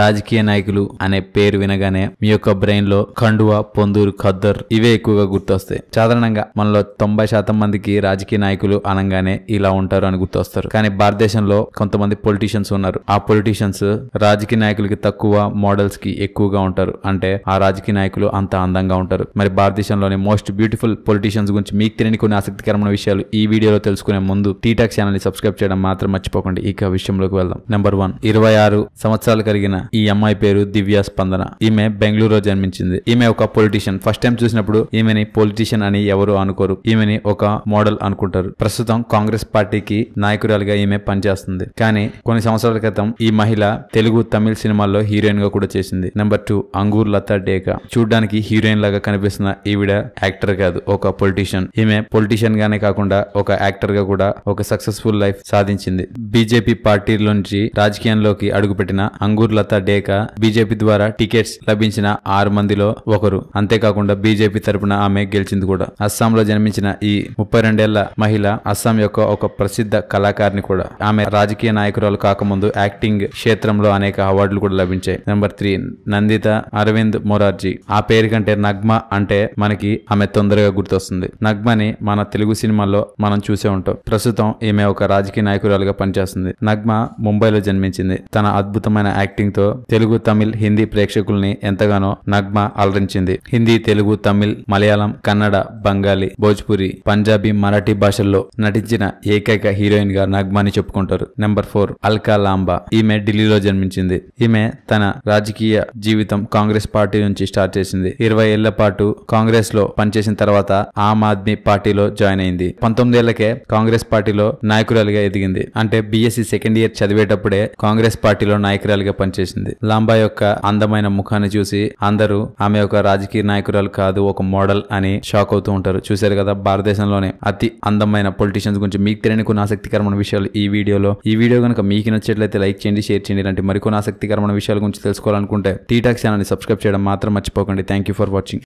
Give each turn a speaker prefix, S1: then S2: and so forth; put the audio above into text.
S1: రాజకీయ నాయకులు అనే పేరు వినగానే మీ యొక్క బ్రెయిన్ లో కండువ పొందూరు ఖద్దర్ ఇవే ఎక్కువగా గుర్తొస్తాయి సాధారణంగా మనలో తొంభై శాతం మందికి రాజకీయ నాయకులు అనగానే ఇలా ఉంటారు అని గుర్తొస్తారు కానీ భారతదేశంలో కొంతమంది పొలిటీషియన్స్ ఉన్నారు ఆ పొలిటీషియన్స్ రాజకీయ నాయకులకి తక్కువ మోడల్స్ కి ఎక్కువగా ఉంటారు అంటే ఆ రాజకీయ నాయకులు అంత అందంగా ఉంటారు మరి భారతదేశంలోని మోస్ట్ బ్యూటిఫుల్ పొలిటీషియన్స్ గురించి మీకు తెలియని కొన్ని ఆసక్తికరమైన విషయాలు ఈ వీడియోలో తెలుసుకునే ముందు టీటాక్ ఛానల్ ని సబ్స్క్రైబ్ చేయడం మాత్రం మర్చిపోకండి ఇక విషయంలోకి వెళ్దాం నెంబర్ వన్ ఇరవై ఆరు సంవత్సరాలు కలిగిన ఈ అమ్మాయి పేరు దివ్య స్పందన ఈమె బెంగళూరులో జన్మించింది ఈమె ఒక పొలిటీషియన్ ఫస్ట్ టైం చూసినప్పుడు ఈమెని పొలిటీషియన్ అని ఎవరు అనుకోరు ఈమెని ఒక మోడల్ అనుకుంటారు ప్రస్తుతం కాంగ్రెస్ పార్టీకి నాయకురాలుగా ఈమె పనిచేస్తుంది కానీ కొన్ని సంవత్సరాల క్రితం ఈ మహిళ తెలుగు తమిళ సినిమాల్లో హీరోయిన్ గా కూడా చేసింది నెంబర్ టూ అంగూర్ లతా డేకా చూడడానికి హీరోయిన్ లాగా కనిపిస్తున్న ఈవిడ యాక్టర్ కాదు ఒక పొలిటీషియన్ ఈమె పొలిటీషియన్ గానే కాకుండా ఒక యాక్టర్ గా కూడా ఒక సక్సెస్ఫుల్ లైఫ్ సాధించింది బీజేపీ పార్టీలోంచి రాజకీయంలోకి అడుగుపెట్టిన అంగూర్ తర్వాత డేకా బీజేపీ ద్వారా టికెట్స్ లభించిన ఆరు మందిలో ఒకరు అంతేకాకుండా బీజేపీ తరపున ఆమె గెలిచింది కూడా అస్సాంలో జన్మించిన ఈ ముప్పై రెండేళ్ల మహిళ అస్సాం యొక్క ఒక ప్రసిద్ధ కళాకారిణి కూడా ఆమె రాజకీయ నాయకురాలు కాకముందు యాక్టింగ్ క్షేత్రంలో అనేక అవార్డులు కూడా లభించాయి నెంబర్ త్రీ నందిత అరవింద్ మొరార్జీ ఆ పేరు కంటే నగ్మ అంటే మనకి ఆమె తొందరగా గుర్తొస్తుంది నగ్మని మన తెలుగు సినిమాల్లో మనం చూసే ఉంటాం ప్రస్తుతం ఈమె ఒక రాజకీయ నాయకురాలుగా పనిచేస్తుంది నగ్మ ముంబైలో జన్మించింది తన అద్భుతమైన యాక్టింగ్ దీంతో తెలుగు తమిళ్ హిందీ ప్రేక్షకుల్ని ఎంతగానో నగ్మ అలరించింది హిందీ తెలుగు తమిళ్ మలయాళం కన్నడ బంగాలీ భోజ్పురి పంజాబీ మరాఠీ భాషల్లో నటించిన ఏకైక హీరోయిన్ గా నగ్మాని చెప్పుకుంటారు నెంబర్ ఫోర్ అల్కా లాంబా ఈమె ఢిల్లీలో జన్మించింది ఈమె తన రాజకీయ జీవితం కాంగ్రెస్ పార్టీ నుంచి స్టార్ట్ చేసింది ఇరవై ఏళ్ల పాటు కాంగ్రెస్ లో పనిచేసిన తర్వాత ఆమ్ ఆద్మీ పార్టీలో జాయిన్ అయింది పంతొమ్మిదేళ్లకే కాంగ్రెస్ పార్టీలో నాయకురాలిగా ఎదిగింది అంటే బీఎస్సీ సెకండ్ ఇయర్ చదివేటప్పుడే కాంగ్రెస్ పార్టీలో నాయకురాలిగా పనిచేసింది చేసింది లాంబా యొక్క అందమైన ముఖాన్ని చూసి అందరూ ఆమె ఒక రాజకీయ నాయకురాలు కాదు ఒక మోడల్ అని షాక్ అవుతూ ఉంటారు చూశారు కదా భారతదేశంలోనే అతి అందమైన పొలిటీషియన్స్ గురించి మీకు తెలియని కొన్ని ఆసక్తికరమైన విషయాలు ఈ వీడియోలో ఈ వీడియో కనుక మీకు నచ్చినట్లయితే లైక్ చేయండి షేర్ చేయండి ఇలాంటి మరికొన్ని ఆసక్తికరమైన విషయాల గురించి తెలుసుకోవాలనుకుంటే టీటాక్స్ ఛానల్ని సబ్స్క్రైబ్ చేయడం మాత్రం మర్చిపోకండి థ్యాంక్ ఫర్ వాచింగ్